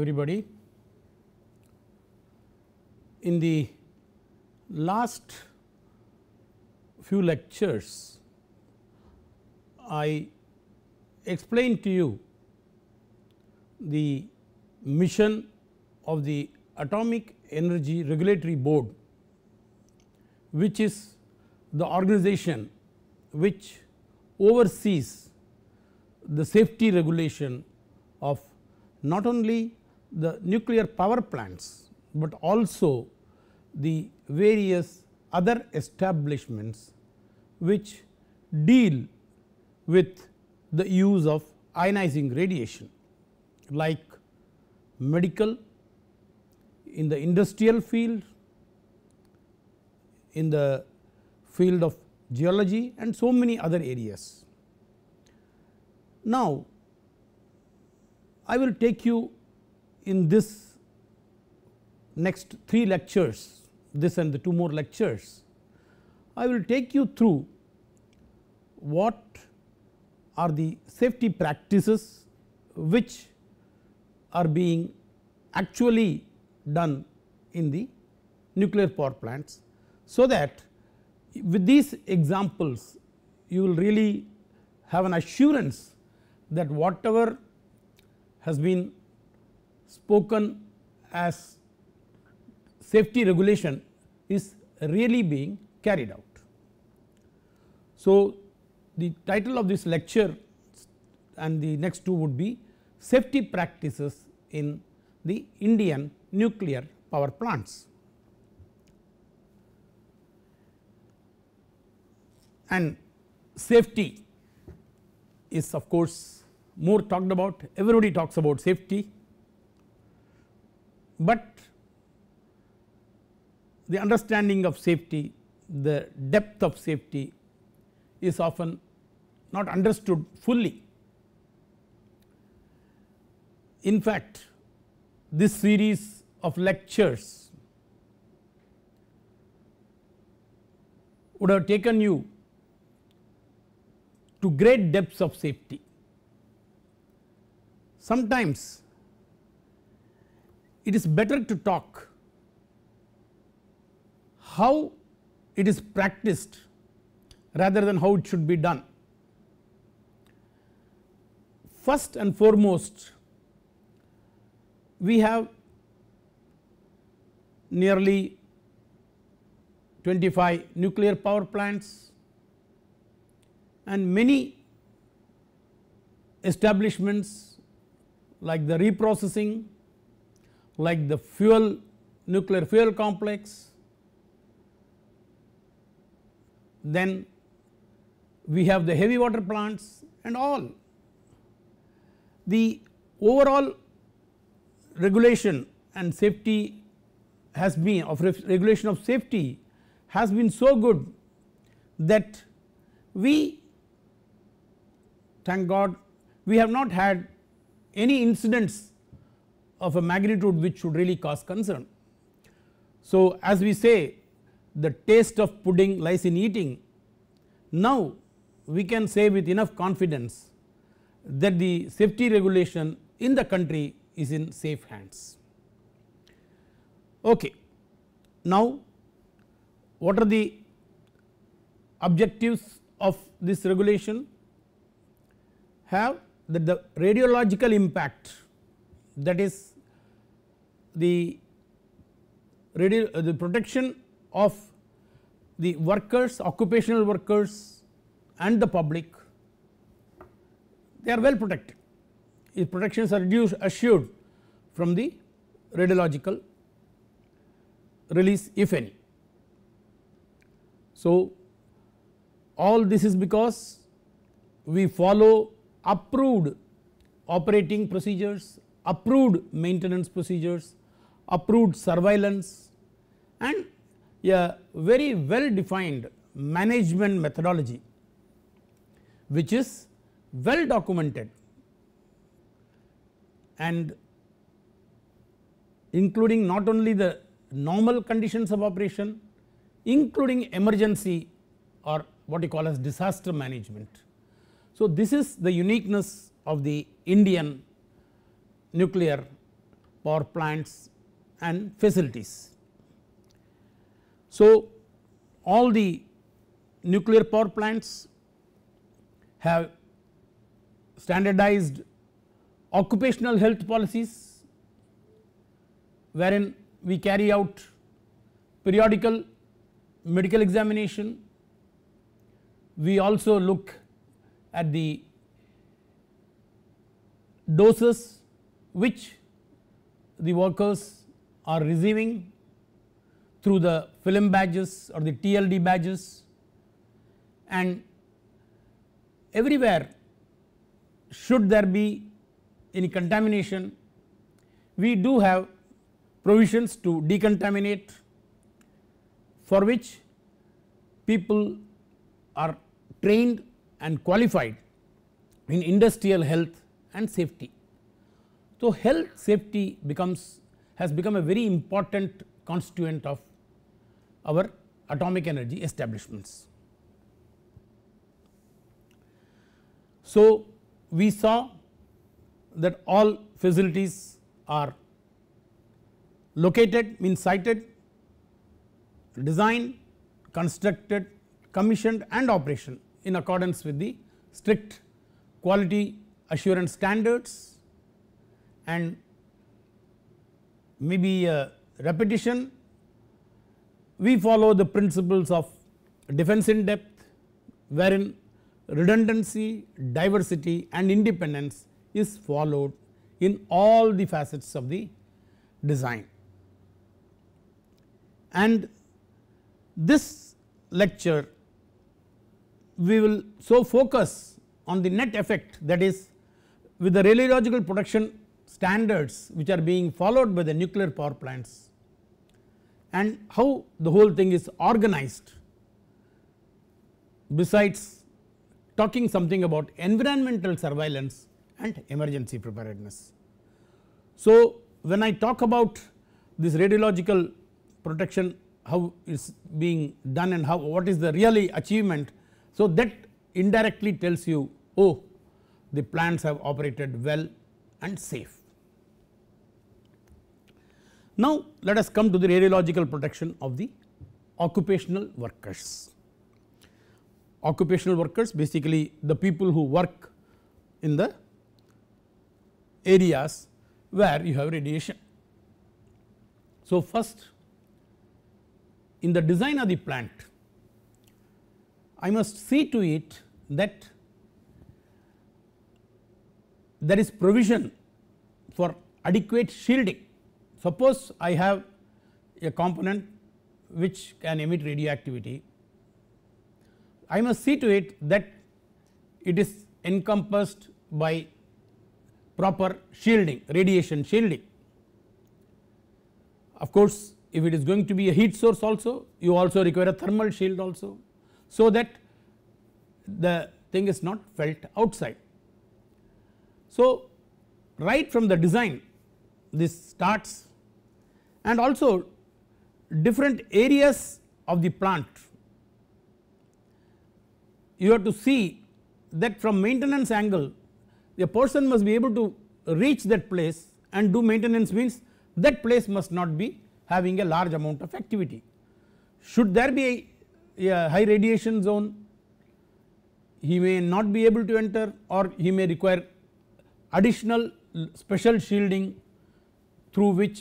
everybody. In the last few lectures, I explained to you the mission of the Atomic Energy Regulatory Board, which is the organization which oversees the safety regulation of not only the nuclear power plants, but also the various other establishments which deal with the use of ionizing radiation like medical, in the industrial field, in the field of geology and so many other areas. Now, I will take you in this next 3 lectures this and the 2 more lectures I will take you through what are the safety practices which are being actually done in the nuclear power plants. So that with these examples you will really have an assurance that whatever has been spoken as safety regulation is really being carried out. So, the title of this lecture and the next two would be safety practices in the Indian nuclear power plants. And safety is of course more talked about everybody talks about safety but the understanding of safety, the depth of safety is often not understood fully. In fact, this series of lectures would have taken you to great depths of safety. Sometimes it is better to talk how it is practiced rather than how it should be done. First and foremost we have nearly 25 nuclear power plants and many establishments like the reprocessing like the fuel nuclear fuel complex. Then we have the heavy water plants and all. The overall regulation and safety has been of regulation of safety has been so good that we thank God we have not had any incidents of a magnitude which should really cause concern. So, as we say the taste of pudding lies in eating. Now we can say with enough confidence that the safety regulation in the country is in safe hands. Okay. Now what are the objectives of this regulation? Have that the radiological impact that is the, uh, the protection of the workers, occupational workers and the public, they are well protected. If protections are reduced, assured from the radiological release if any. So, all this is because we follow approved operating procedures approved maintenance procedures, approved surveillance and a very well defined management methodology which is well documented and including not only the normal conditions of operation including emergency or what you call as disaster management. So, this is the uniqueness of the Indian nuclear power plants and facilities. So, all the nuclear power plants have standardized occupational health policies wherein we carry out periodical medical examination. We also look at the doses which the workers are receiving through the film badges or the TLD badges and everywhere should there be any contamination we do have provisions to decontaminate for which people are trained and qualified in industrial health and safety. So, health safety becomes has become a very important constituent of our atomic energy establishments. So, we saw that all facilities are located means sited, designed, constructed, commissioned and operation in accordance with the strict quality assurance standards and maybe a repetition. We follow the principles of defense in depth wherein redundancy, diversity and independence is followed in all the facets of the design. And this lecture we will so focus on the net effect that is with the radiological production standards which are being followed by the nuclear power plants and how the whole thing is organized besides talking something about environmental surveillance and emergency preparedness. So, when I talk about this radiological protection how is being done and how what is the really achievement. So, that indirectly tells you oh the plants have operated well and safe. Now, let us come to the radiological protection of the occupational workers. Occupational workers basically the people who work in the areas where you have radiation. So, first in the design of the plant I must see to it that there is provision for adequate shielding Suppose I have a component which can emit radioactivity, I must see to it that it is encompassed by proper shielding radiation shielding. Of course, if it is going to be a heat source also you also require a thermal shield also so that the thing is not felt outside. So, right from the design this starts and also different areas of the plant. You have to see that from maintenance angle a person must be able to reach that place and do maintenance means that place must not be having a large amount of activity. Should there be a, a high radiation zone he may not be able to enter or he may require additional special shielding through which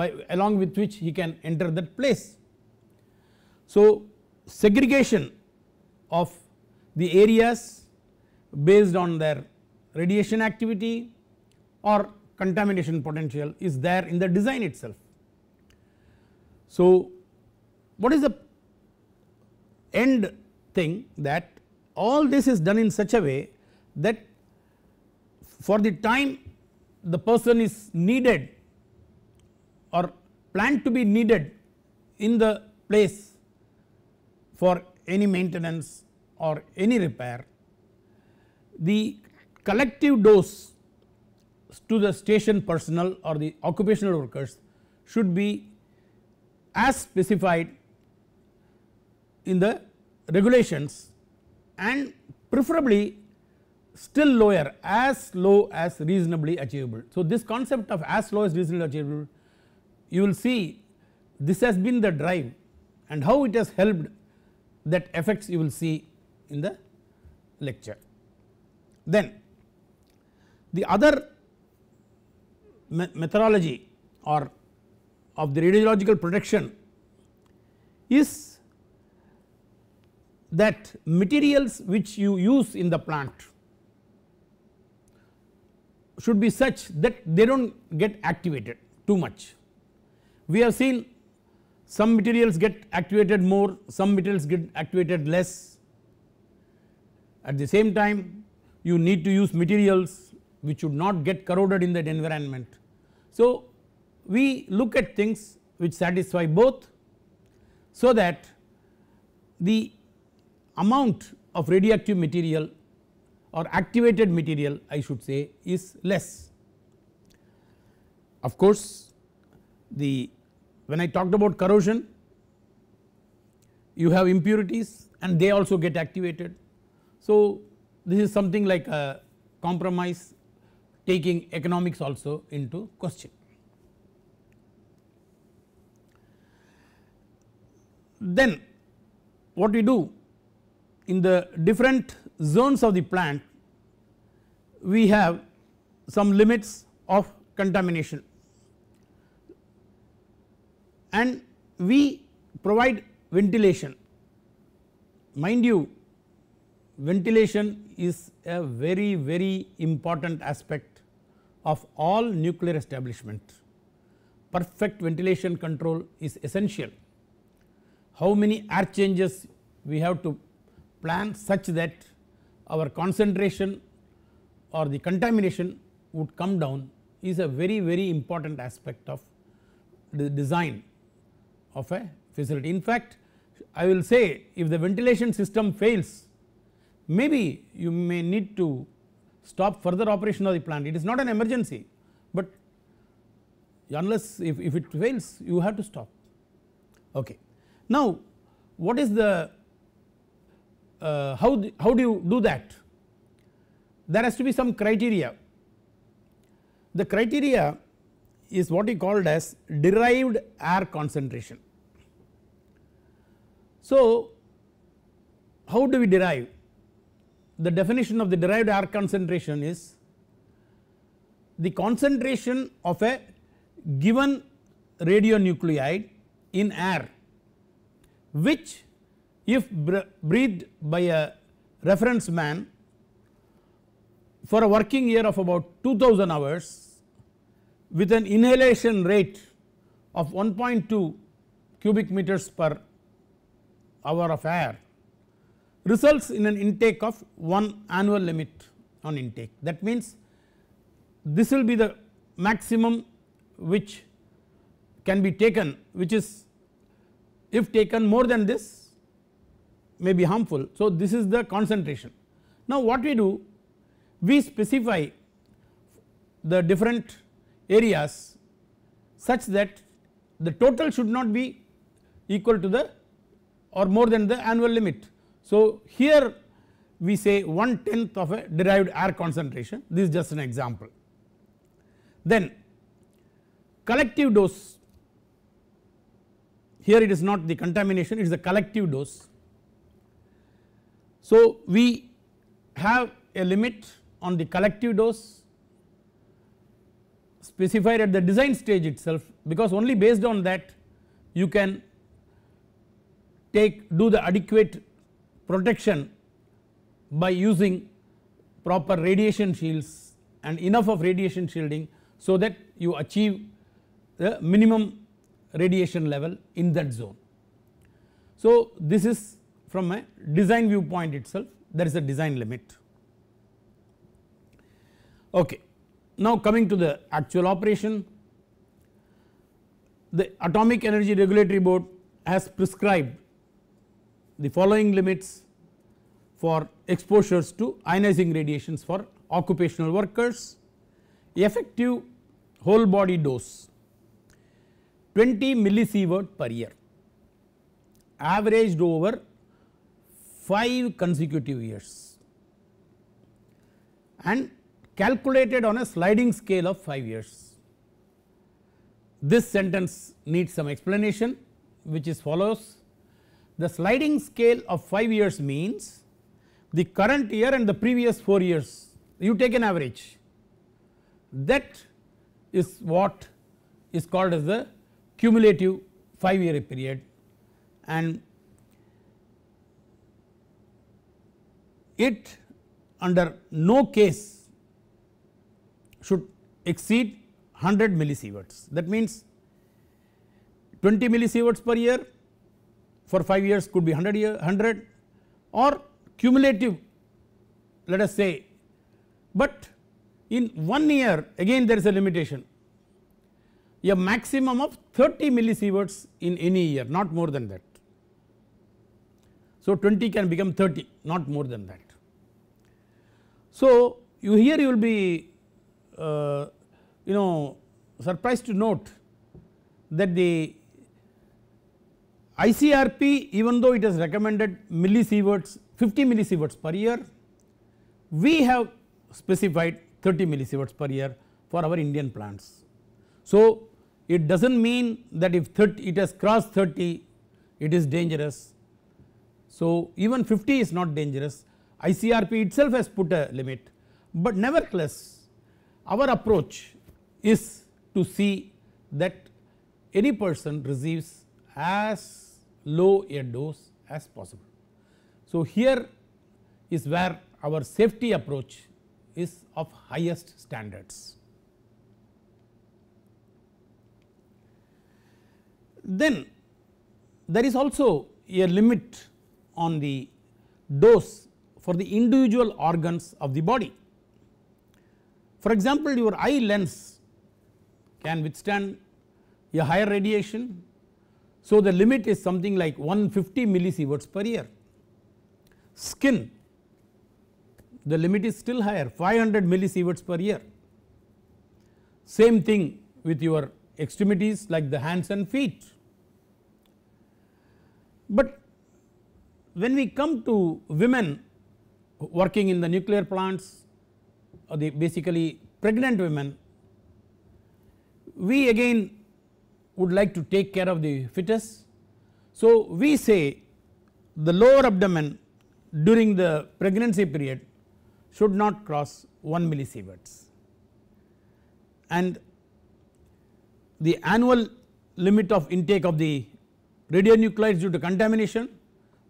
by along with which he can enter that place. So segregation of the areas based on their radiation activity or contamination potential is there in the design itself. So what is the end thing that all this is done in such a way that for the time the person is needed or planned to be needed in the place for any maintenance or any repair, the collective dose to the station personnel or the occupational workers should be as specified in the regulations and preferably still lower as low as reasonably achievable. So, this concept of as low as reasonably achievable you will see this has been the drive and how it has helped that effects you will see in the lecture. Then the other me methodology or of the radiological protection is that materials which you use in the plant should be such that they do not get activated too much. We have seen some materials get activated more, some materials get activated less. At the same time you need to use materials which should not get corroded in that environment. So we look at things which satisfy both so that the amount of radioactive material or activated material I should say is less. Of course the when I talked about corrosion, you have impurities and they also get activated. So, this is something like a compromise taking economics also into question. Then what we do in the different zones of the plant we have some limits of contamination and we provide ventilation. Mind you ventilation is a very very important aspect of all nuclear establishment. Perfect ventilation control is essential. How many air changes we have to plan such that our concentration or the contamination would come down is a very very important aspect of the design of a facility. In fact, I will say if the ventilation system fails maybe you may need to stop further operation of the plant it is not an emergency but unless if, if it fails you have to stop okay. Now what is the uh, how, the, how do you do that there has to be some criteria the criteria is what he called as derived air concentration so, how do we derive? The definition of the derived air concentration is the concentration of a given radionuclide in air which if breathed by a reference man for a working year of about 2000 hours with an inhalation rate of 1.2 cubic meters per hour of air results in an intake of one annual limit on intake. That means this will be the maximum which can be taken which is if taken more than this may be harmful. So, this is the concentration. Now, what we do we specify the different areas such that the total should not be equal to the or more than the annual limit. So, here we say one tenth of a derived air concentration this is just an example. Then collective dose here it is not the contamination it is the collective dose. So, we have a limit on the collective dose specified at the design stage itself because only based on that you can take do the adequate protection by using proper radiation shields and enough of radiation shielding so that you achieve the minimum radiation level in that zone. So this is from a design viewpoint itself there is a design limit. Okay. Now coming to the actual operation the atomic energy regulatory board has prescribed the following limits for exposures to ionizing radiations for occupational workers effective whole body dose 20 millisievert per year averaged over 5 consecutive years and calculated on a sliding scale of 5 years. This sentence needs some explanation which is follows the sliding scale of 5 years means the current year and the previous 4 years you take an average that is what is called as the cumulative 5 year period and it under no case should exceed 100 millisieverts that means 20 millisieverts per year for 5 years could be 100 year 100 or cumulative let us say but in 1 year again there is a limitation a maximum of 30 millisieverts in any year not more than that. So 20 can become 30 not more than that. So you here you will be uh, you know surprised to note that the ICRP even though it has recommended millisieverts 50 millisieverts per year we have specified 30 millisieverts per year for our Indian plants. So it does not mean that if 30 it has crossed 30 it is dangerous. So even 50 is not dangerous ICRP itself has put a limit but nevertheless our approach is to see that any person receives as low a dose as possible. So, here is where our safety approach is of highest standards. Then there is also a limit on the dose for the individual organs of the body. For example, your eye lens can withstand a higher radiation so the limit is something like 150 millisieverts per year. Skin the limit is still higher 500 millisieverts per year. Same thing with your extremities like the hands and feet. But when we come to women working in the nuclear plants or the basically pregnant women we again would like to take care of the fetus. So we say the lower abdomen during the pregnancy period should not cross 1 millisieverts and the annual limit of intake of the radionuclides due to contamination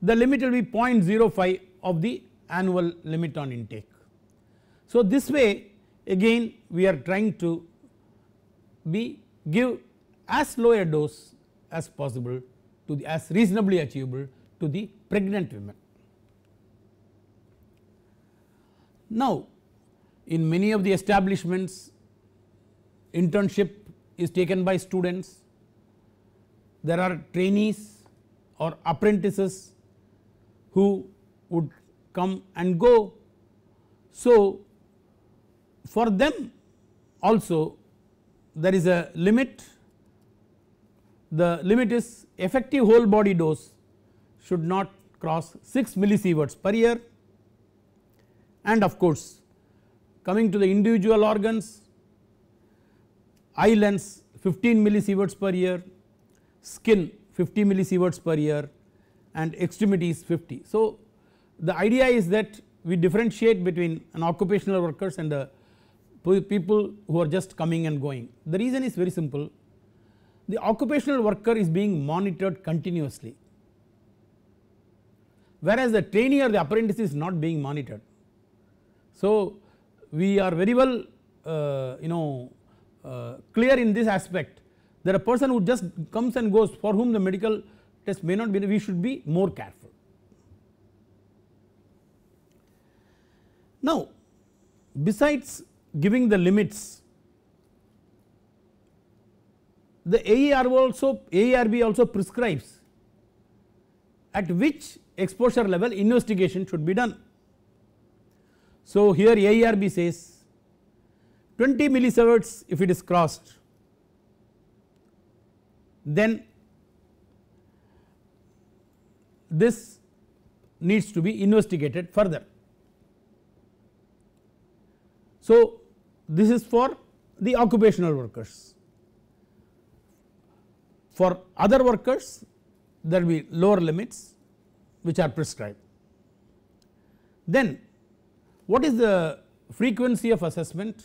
the limit will be 0.05 of the annual limit on intake. So this way again we are trying to be give as low a dose as possible to the as reasonably achievable to the pregnant women. Now, in many of the establishments internship is taken by students, there are trainees or apprentices who would come and go. So, for them also there is a limit the limit is effective whole body dose should not cross 6 millisieverts per year and of course coming to the individual organs eye lens 15 millisieverts per year skin 50 millisieverts per year and extremities 50. So the idea is that we differentiate between an occupational workers and the people who are just coming and going the reason is very simple the occupational worker is being monitored continuously whereas the trainee or the apprentice is not being monitored. So, we are very well uh, you know uh, clear in this aspect that a person who just comes and goes for whom the medical test may not be we should be more careful. Now besides giving the limits the AER also AERB also prescribes at which exposure level investigation should be done. So, here AERB says 20 millisieverts if it is crossed then this needs to be investigated further. So, this is for the occupational workers. For other workers there will be lower limits which are prescribed. Then what is the frequency of assessment?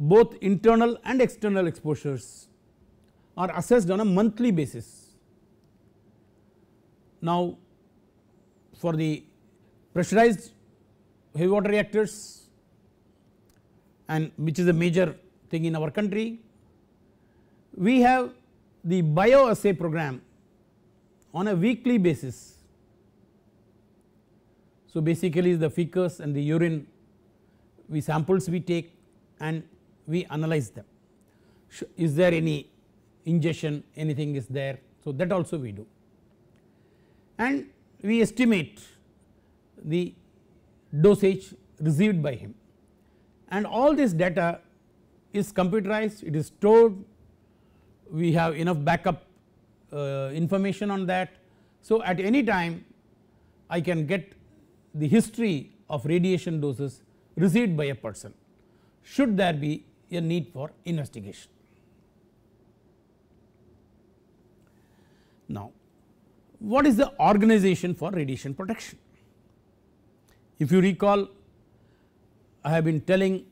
Both internal and external exposures are assessed on a monthly basis. Now for the pressurized heavy water reactors and which is a major thing in our country we have the bioassay program on a weekly basis. So, basically the fecus and the urine we samples we take and we analyze them is there any ingestion anything is there. So, that also we do and we estimate the dosage received by him and all this data is computerized it is stored we have enough backup uh, information on that. So, at any time I can get the history of radiation doses received by a person should there be a need for investigation. Now, what is the organization for radiation protection? If you recall I have been telling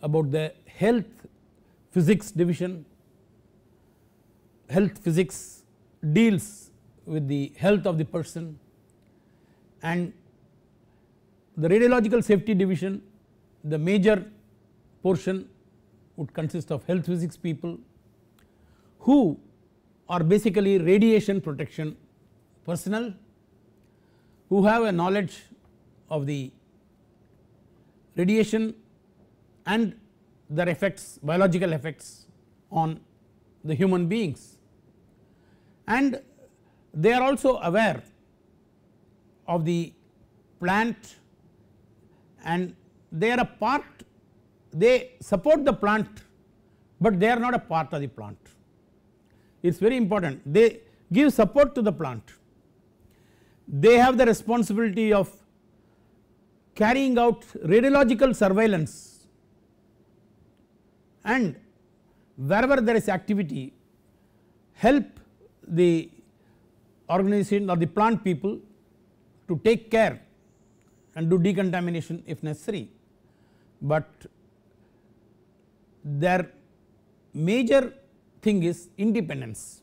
about the health physics division health physics deals with the health of the person and the radiological safety division the major portion would consist of health physics people who are basically radiation protection personnel who have a knowledge of the radiation and their effects biological effects on the human beings and they are also aware of the plant and they are a part they support the plant but they are not a part of the plant it is very important they give support to the plant they have the responsibility of carrying out radiological surveillance and wherever there is activity help the organization or the plant people to take care and do decontamination if necessary. But their major thing is independence.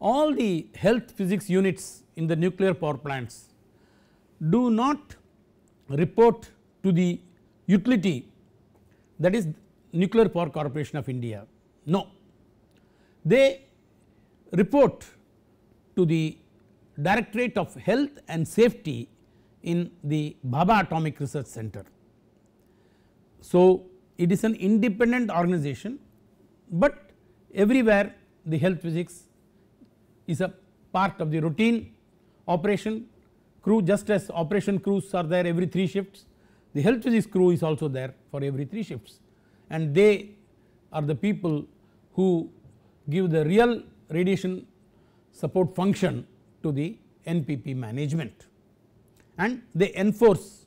All the health physics units in the nuclear power plants do not report to the utility that is Nuclear Power Corporation of India. No, they report to the Directorate of Health and Safety in the Baba Atomic Research Center. So, it is an independent organization, but everywhere the health physics is a part of the routine operation crew just as operation crews are there every 3 shifts the health physics crew is also there for every 3 shifts and they are the people who give the real radiation support function to the NPP management and they enforce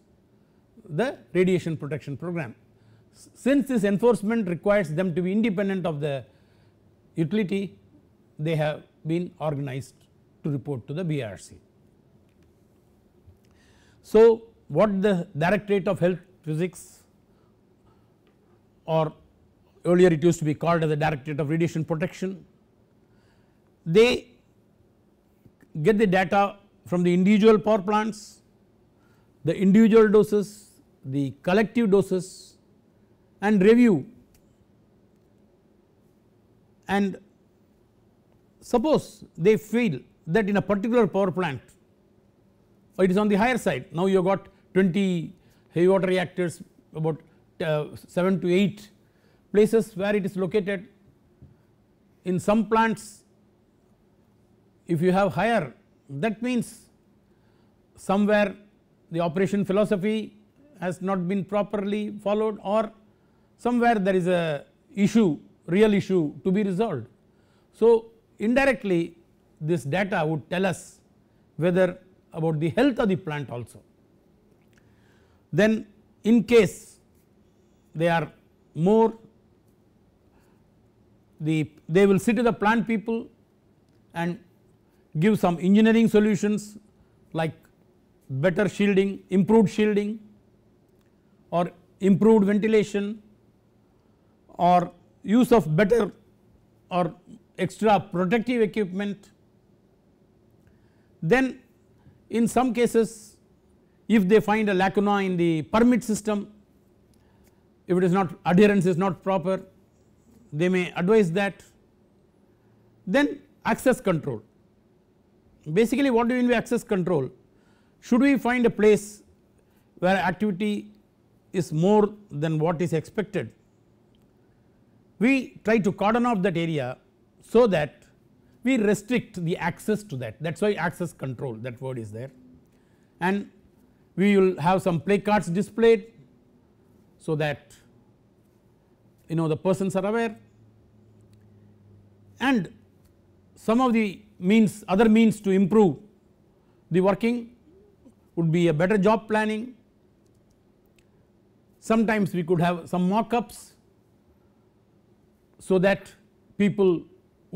the radiation protection program. Since this enforcement requires them to be independent of the utility they have been organized to report to the BRC. So, what the Directorate of Health Physics or earlier it used to be called as the Directorate of Radiation Protection. They get the data from the individual power plants, the individual doses, the collective doses and review and suppose they feel that in a particular power plant it is on the higher side now you have got 20 heavy water reactors about uh, 7 to 8 places where it is located in some plants if you have higher that means somewhere the operation philosophy has not been properly followed or somewhere there is a issue real issue to be resolved. So indirectly this data would tell us whether about the health of the plant also. Then in case they are more the they will sit to the plant people and give some engineering solutions like better shielding, improved shielding or improved ventilation or use of better or extra protective equipment. Then in some cases if they find a lacuna in the permit system if it is not adherence is not proper they may advise that. Then access control basically what do you mean by access control should we find a place where activity is more than what is expected we try to cordon off that area so that we restrict the access to that that is why access control that word is there and we will have some play cards displayed so that you know the persons are aware and some of the means other means to improve the working would be a better job planning sometimes we could have some mock ups so that people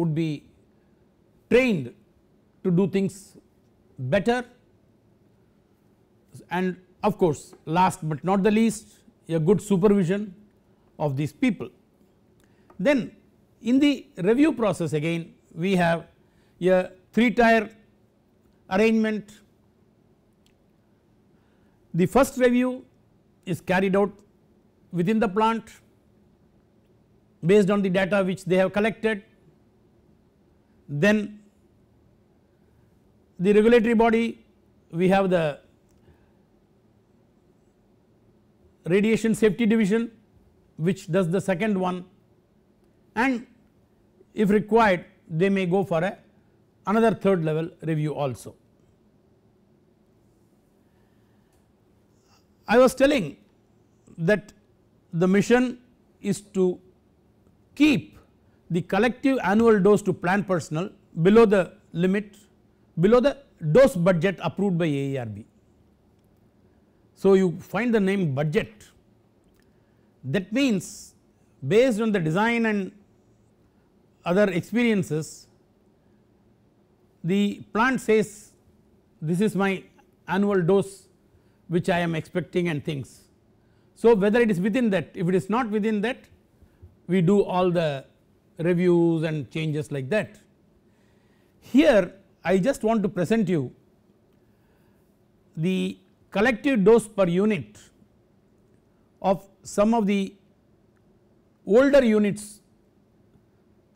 would be trained to do things better and of course last but not the least a good supervision of these people. Then in the review process again we have a 3 tier arrangement. The first review is carried out within the plant based on the data which they have collected. Then the regulatory body we have the radiation safety division which does the second one and if required they may go for a another third level review also. I was telling that the mission is to keep the collective annual dose to plant personnel below the limit below the dose budget approved by AERB so, you find the name budget that means based on the design and other experiences the plant says this is my annual dose which I am expecting and things. So, whether it is within that if it is not within that we do all the reviews and changes like that. Here I just want to present you the collective dose per unit of some of the older units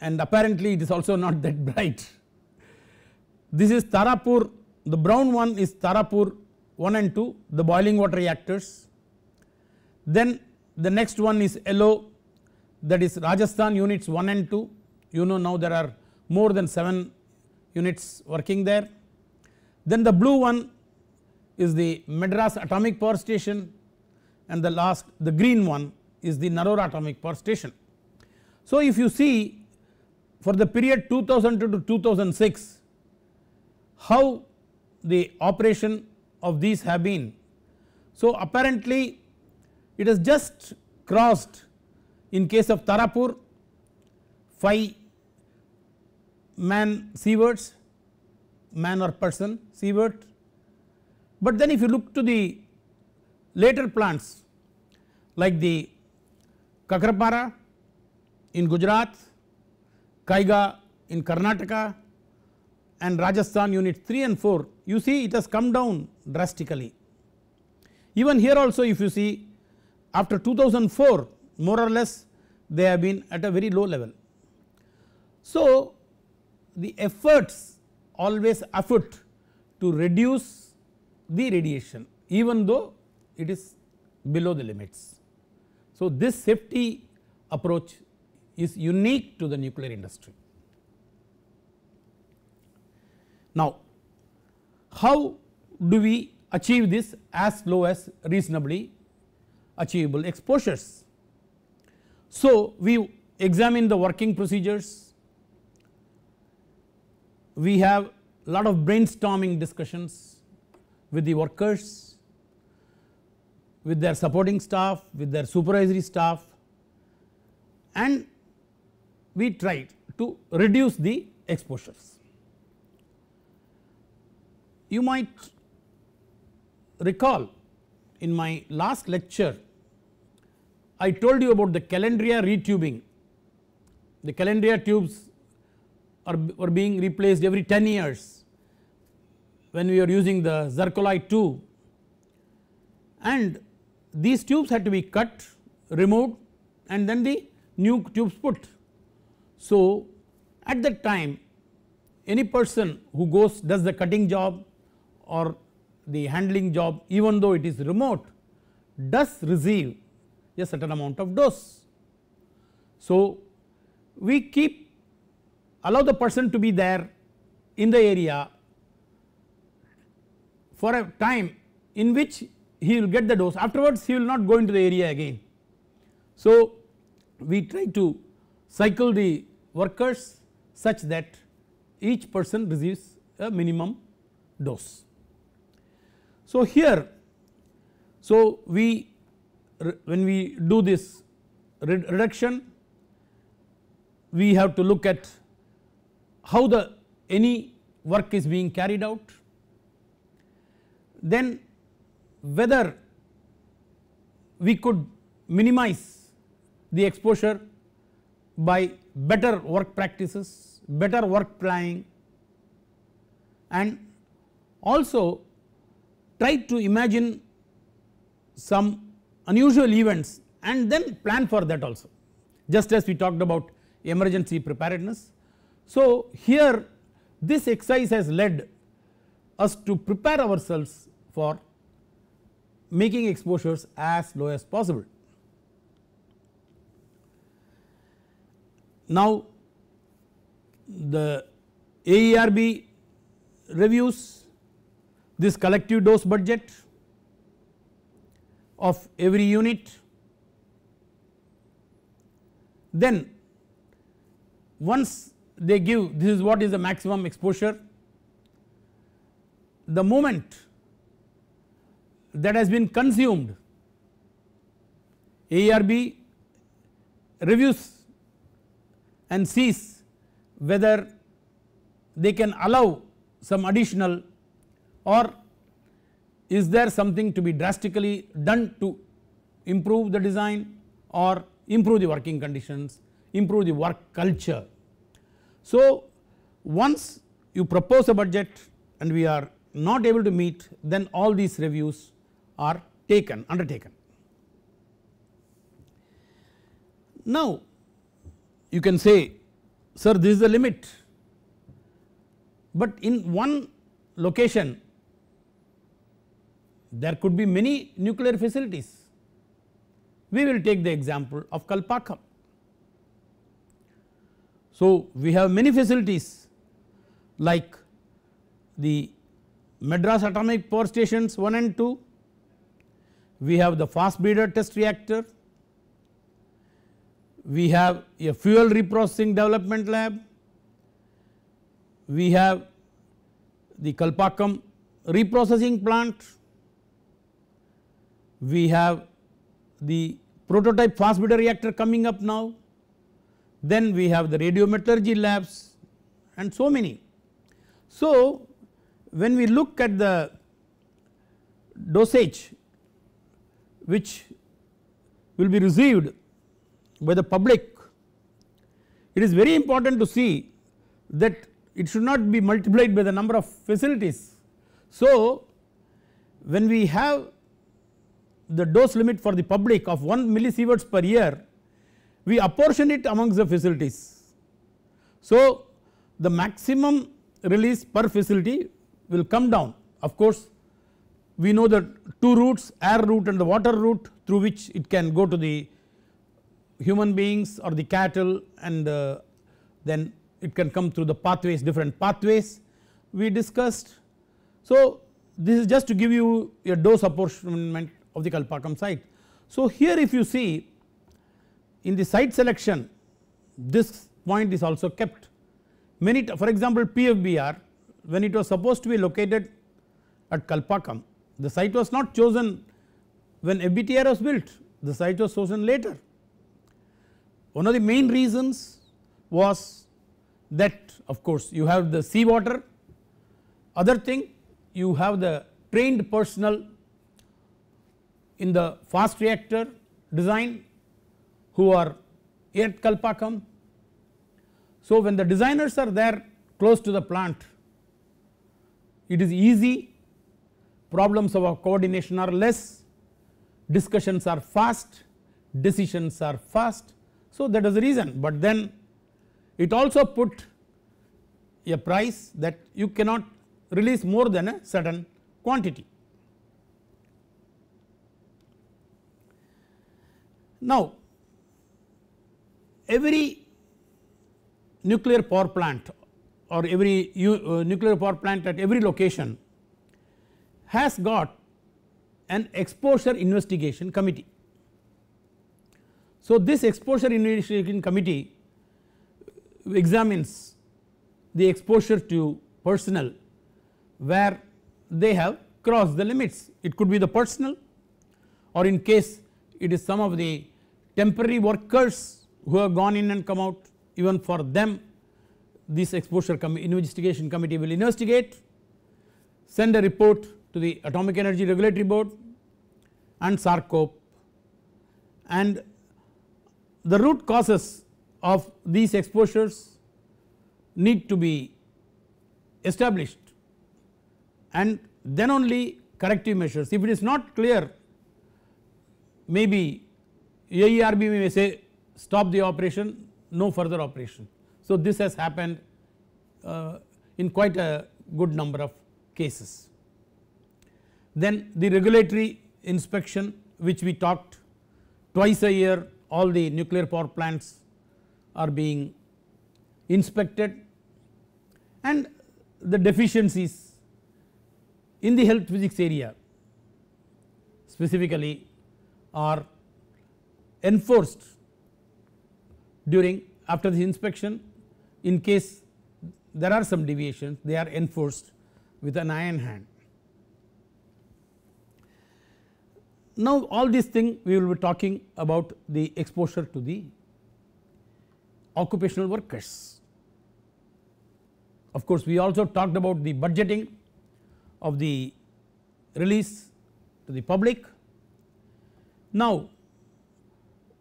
and apparently it is also not that bright. This is Tarapur, the brown one is Tarapur 1 and 2, the boiling water reactors. Then the next one is yellow that is Rajasthan units 1 and 2, you know now there are more than 7 units working there. Then the blue one is the Madras atomic power station and the last the green one is the Narora atomic power station. So if you see for the period 2002 to 2006 how the operation of these have been. So apparently it has just crossed in case of Tarapur 5 man sieverts man or person sievert but then if you look to the later plants like the Kakrapara in Gujarat, Kaiga in Karnataka and Rajasthan unit 3 and 4 you see it has come down drastically. Even here also if you see after 2004 more or less they have been at a very low level. So the efforts always afoot to reduce the radiation even though it is below the limits. So, this safety approach is unique to the nuclear industry. Now, how do we achieve this as low as reasonably achievable exposures? So, we examine the working procedures, we have lot of brainstorming discussions with the workers, with their supporting staff, with their supervisory staff and we tried to reduce the exposures. You might recall in my last lecture I told you about the calendria retubing. The calendria tubes are, were being replaced every 10 years when we were using the zircolite 2 and these tubes had to be cut, removed and then the new tubes put. So, at that time any person who goes does the cutting job or the handling job even though it is remote does receive a certain amount of dose. So, we keep allow the person to be there in the area for a time in which he will get the dose afterwards he will not go into the area again. So we try to cycle the workers such that each person receives a minimum dose. So here so we when we do this reduction we have to look at how the any work is being carried out then whether we could minimize the exposure by better work practices, better work planning and also try to imagine some unusual events and then plan for that also just as we talked about emergency preparedness. So here this exercise has led us to prepare ourselves for making exposures as low as possible. Now, the AERB reviews this collective dose budget of every unit. Then once they give this is what is the maximum exposure, the moment that has been consumed ARB reviews and sees whether they can allow some additional or is there something to be drastically done to improve the design or improve the working conditions, improve the work culture. So, once you propose a budget and we are not able to meet then all these reviews are taken undertaken. Now you can say sir this is the limit but in one location there could be many nuclear facilities. We will take the example of Kalpakkam. So we have many facilities like the Madras atomic power stations 1 and 2 we have the fast breeder test reactor, we have a fuel reprocessing development lab, we have the Kalpakkam reprocessing plant, we have the prototype fast breeder reactor coming up now, then we have the radiometallurgy labs and so many. So, when we look at the dosage which will be received by the public. It is very important to see that it should not be multiplied by the number of facilities. So, when we have the dose limit for the public of 1 millisieverts per year, we apportion it amongst the facilities. So, the maximum release per facility will come down of course we know the two routes air route and the water route through which it can go to the human beings or the cattle and uh, then it can come through the pathways different pathways we discussed. So this is just to give you a dose apportionment of the Kalpakkam site. So here if you see in the site selection this point is also kept many for example PFBR when it was supposed to be located at Kalpakkam the site was not chosen when FBTR was built, the site was chosen later. One of the main reasons was that of course you have the sea water, other thing you have the trained personnel in the fast reactor design who are at Kalpakkam. So when the designers are there close to the plant it is easy problems of coordination are less, discussions are fast, decisions are fast. So that is the reason but then it also put a price that you cannot release more than a certain quantity. Now every nuclear power plant or every uh, nuclear power plant at every location has got an exposure investigation committee. So, this exposure investigation committee examines the exposure to personnel where they have crossed the limits. It could be the personnel or in case it is some of the temporary workers who have gone in and come out even for them this exposure com investigation committee will investigate send a report to the Atomic Energy Regulatory Board and SARCOP and the root causes of these exposures need to be established and then only corrective measures. If it is not clear maybe AERB may say stop the operation no further operation. So, this has happened uh, in quite a good number of cases. Then the regulatory inspection which we talked twice a year all the nuclear power plants are being inspected and the deficiencies in the health physics area specifically are enforced during after this inspection in case there are some deviations they are enforced with an iron hand. Now, all these things we will be talking about the exposure to the occupational workers. Of course, we also talked about the budgeting of the release to the public. Now,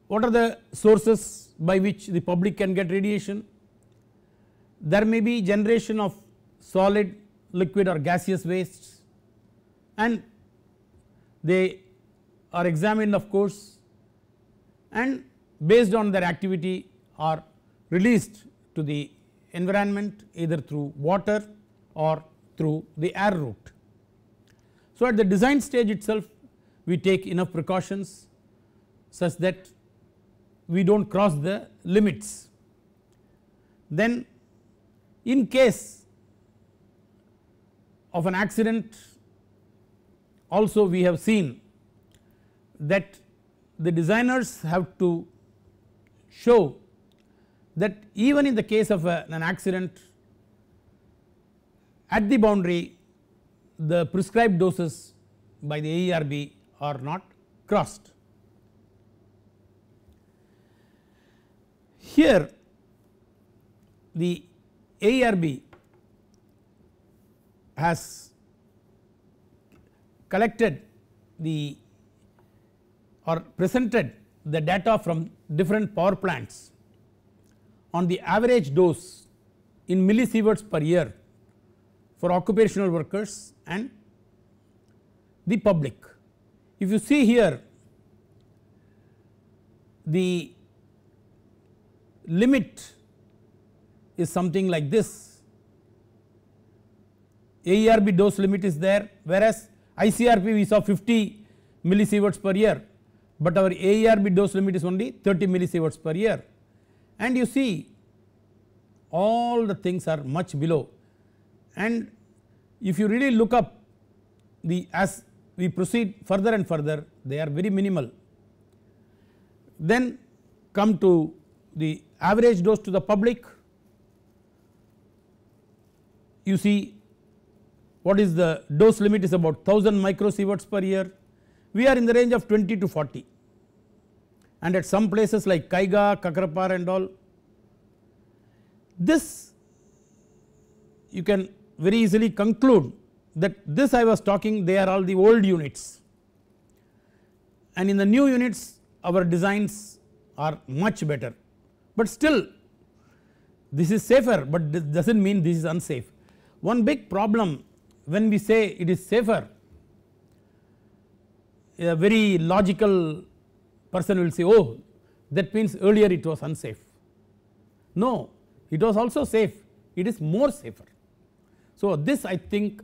what are the sources by which the public can get radiation? There may be generation of solid, liquid or gaseous wastes and they are examined of course and based on their activity are released to the environment either through water or through the air route. So, at the design stage itself we take enough precautions such that we do not cross the limits. Then in case of an accident also we have seen that the designers have to show that even in the case of a, an accident at the boundary the prescribed doses by the AERB are not crossed. Here the AERB has collected the or presented the data from different power plants on the average dose in millisieverts per year for occupational workers and the public. If you see here the limit is something like this AERB dose limit is there whereas ICRP we saw 50 millisieverts per year but our ARB dose limit is only 30 millisieverts per year and you see all the things are much below and if you really look up the as we proceed further and further they are very minimal. Then come to the average dose to the public you see what is the dose limit is about 1000 microsieverts per year we are in the range of 20 to 40 and at some places like Kaiga, Kakrapar and all. This you can very easily conclude that this I was talking they are all the old units and in the new units our designs are much better but still this is safer but this does not mean this is unsafe. One big problem when we say it is safer a very logical person will say oh that means earlier it was unsafe. No it was also safe it is more safer. So this I think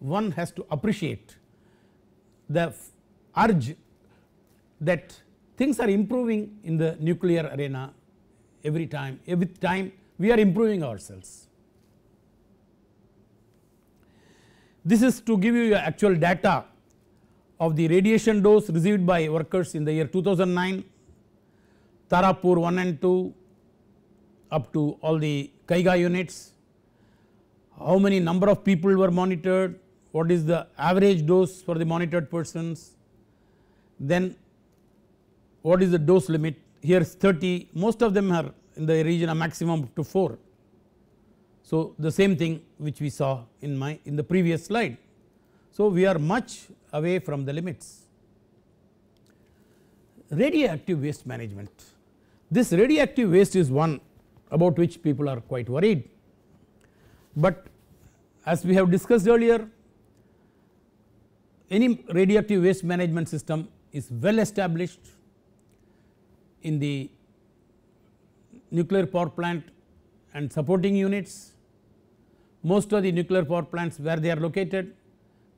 one has to appreciate the urge that things are improving in the nuclear arena every time every time we are improving ourselves. This is to give you your actual data of the radiation dose received by workers in the year 2009, Tarapur 1 and 2 up to all the Kaiga units, how many number of people were monitored, what is the average dose for the monitored persons, then what is the dose limit here is 30 most of them are in the region a maximum to 4. So the same thing which we saw in my in the previous slide. So we are much away from the limits. Radioactive waste management. This radioactive waste is one about which people are quite worried. But as we have discussed earlier, any radioactive waste management system is well established in the nuclear power plant and supporting units. Most of the nuclear power plants where they are located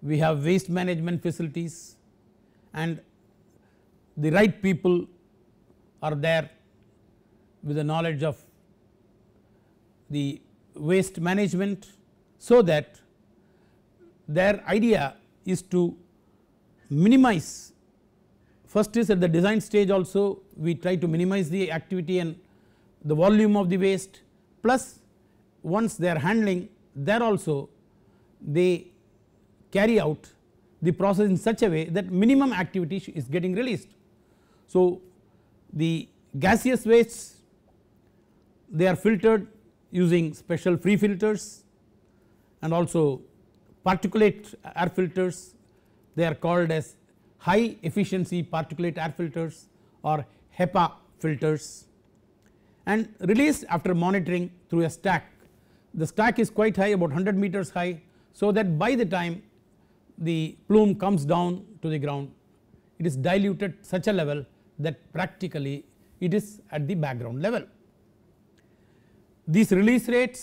we have waste management facilities and the right people are there with the knowledge of the waste management. So, that their idea is to minimize first is at the design stage also we try to minimize the activity and the volume of the waste plus once they are handling there also they carry out the process in such a way that minimum activity is getting released. So, the gaseous wastes they are filtered using special free filters and also particulate air filters they are called as high efficiency particulate air filters or HEPA filters and released after monitoring through a stack. The stack is quite high about 100 meters high so that by the time the plume comes down to the ground it is diluted such a level that practically it is at the background level. These release rates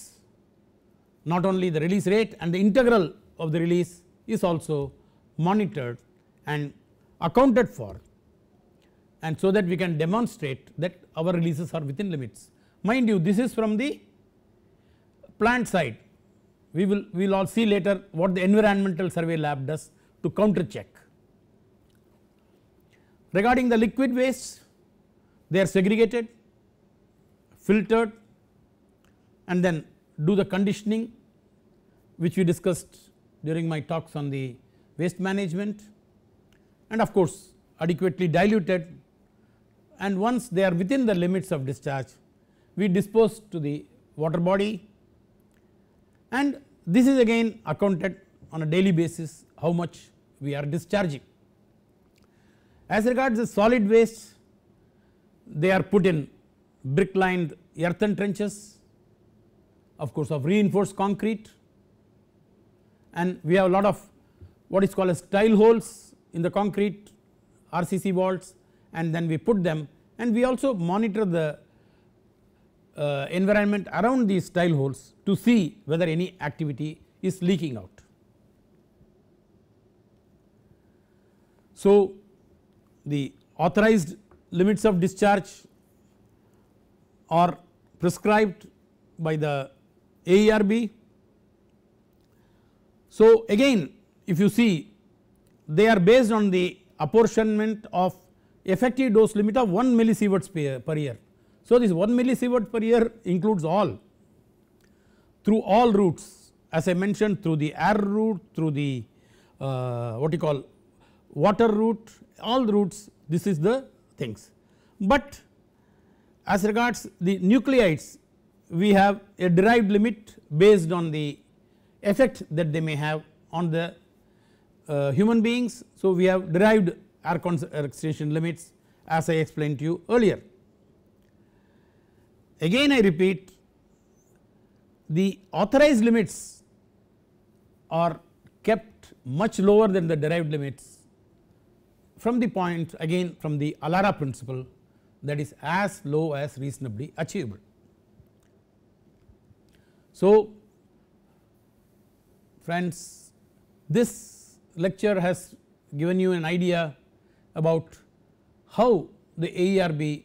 not only the release rate and the integral of the release is also monitored and accounted for and so that we can demonstrate that our releases are within limits. Mind you this is from the plant side we will we will all see later what the environmental survey lab does to counter check. Regarding the liquid waste they are segregated, filtered and then do the conditioning which we discussed during my talks on the waste management and of course adequately diluted and once they are within the limits of discharge we dispose to the water body and this is again accounted on a daily basis how much we are discharging. As regards the solid waste they are put in brick lined earthen trenches of course of reinforced concrete and we have a lot of what is called as tile holes in the concrete RCC walls and then we put them and we also monitor the uh, environment around these tile holes to see whether any activity is leaking out. So, the authorized limits of discharge are prescribed by the AERB. So, again if you see they are based on the apportionment of effective dose limit of 1 millisieverts per year so, this 1 millisievert per year includes all through all routes as I mentioned through the air route, through the uh, what you call water route, all routes this is the things. But as regards the nucleides we have a derived limit based on the effect that they may have on the uh, human beings. So, we have derived air concentration limits as I explained to you earlier. Again I repeat the authorized limits are kept much lower than the derived limits from the point again from the Alara principle that is as low as reasonably achievable. So friends this lecture has given you an idea about how the AERB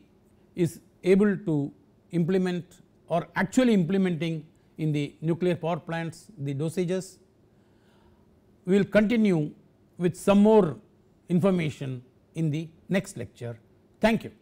is able to implement or actually implementing in the nuclear power plants the dosages. We will continue with some more information in the next lecture. Thank you.